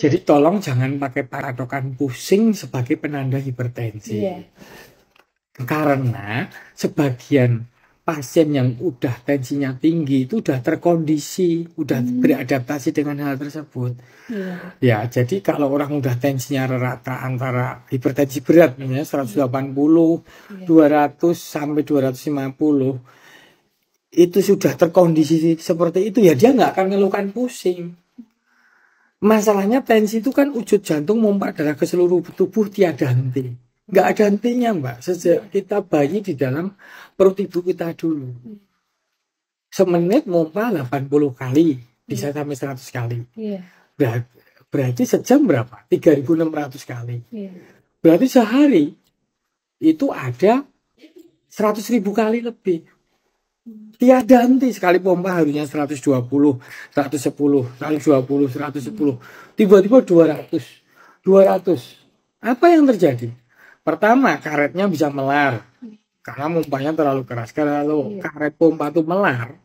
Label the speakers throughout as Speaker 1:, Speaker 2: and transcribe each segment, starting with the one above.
Speaker 1: Jadi tolong jangan pakai paradokan pusing sebagai penanda hipertensi. Yeah. Karena sebagian pasien yang udah tensinya tinggi itu udah terkondisi, udah mm. beradaptasi dengan hal tersebut. Yeah. Ya, jadi kalau orang udah tensinya rata antara hipertensi berat misalnya 180, yeah. 200 sampai 250 itu sudah terkondisi seperti itu ya dia nggak akan ngeluhkan pusing. Masalahnya tensi itu kan wujud jantung memompa darah ke seluruh tubuh tiada henti. Enggak ada hentinya mbak. Sejak kita bayi di dalam perut ibu kita dulu. Semenit mompa 80 kali. Bisa iya. sampai 100 kali. Yeah. Iya. Berarti, sejam berapa? 3600 kali. Iya. Berarti sehari itu ada 100.000 kali lebih tiada henti sekali pompa harusnya 120 110 120 110 tiba-tiba 200 200 apa yang terjadi pertama karetnya bisa melar karena pompanya terlalu keras kalau iya. karet pompa itu melar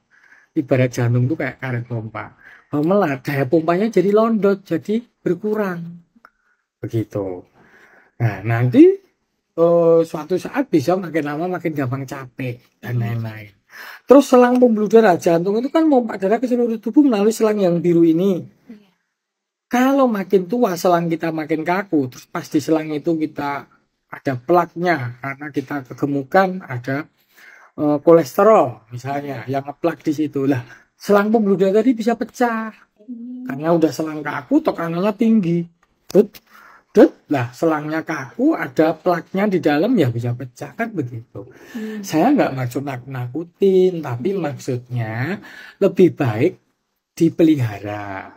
Speaker 1: ibarat jantung itu kayak karet pompa kalau melar daya pompanya jadi londot jadi berkurang begitu nah nanti oh, suatu saat bisa makin lama makin gampang capek dan lain-lain Terus selang pembuluh darah jantung itu kan memompa darah ke seluruh tubuh melalui selang yang biru ini. Iya. Kalau makin tua selang kita makin kaku, terus pas di selang itu kita ada plaknya karena kita kegemukan, ada e, kolesterol misalnya yang ngeplak di situ. Lah, selang pembuluh darah tadi bisa pecah. Iya. Karena udah selang kaku, tekanannya tinggi. Betul dut lah selangnya kaku ada plaknya di dalam ya bisa pecah kan begitu hmm. saya nggak maksud nak nakutin tapi hmm. maksudnya lebih baik dipelihara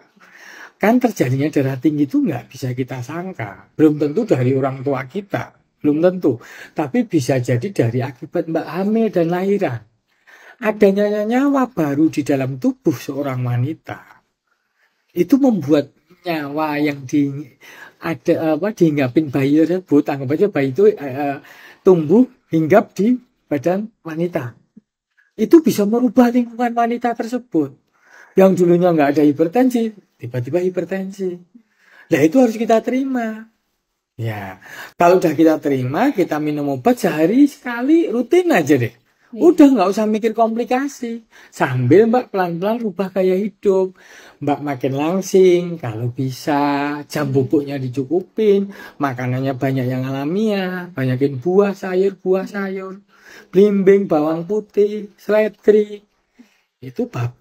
Speaker 1: kan terjadinya darah tinggi itu nggak bisa kita sangka belum tentu dari orang tua kita belum tentu tapi bisa jadi dari akibat mbak hamil dan lahiran adanya nyawa baru di dalam tubuh seorang wanita itu membuat nyawa yang di ada apa dihinggapin bayi tersebut anggap aja bayi itu uh, tumbuh hinggap di badan wanita itu bisa merubah lingkungan wanita tersebut yang dulunya nggak ada hipertensi tiba-tiba hipertensi nah itu harus kita terima ya kalau sudah kita terima kita minum obat sehari sekali rutin aja deh Iya. Udah nggak usah mikir komplikasi. Sambil Mbak pelan-pelan rubah gaya hidup. Mbak makin langsing kalau bisa, jam bubuknya iya. dicukupin, makanannya banyak yang alamiah, banyakin buah sayur, buah sayur, blimbing, bawang putih, seledri. Itu bagus.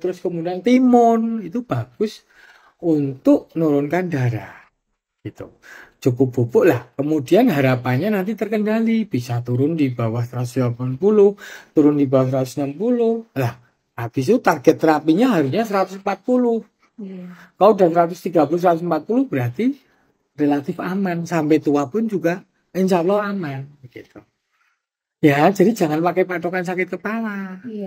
Speaker 1: Terus kemudian timun, itu bagus untuk menurunkan darah gitu cukup pupuk lah kemudian harapannya nanti terkendali bisa turun di bawah 180 turun di bawah 160 lah habis itu target terapinya harusnya 140 kau iya. kalau dan 130 140 berarti relatif aman sampai tua pun juga insya Allah aman gitu ya jadi jangan pakai patokan sakit kepala iya.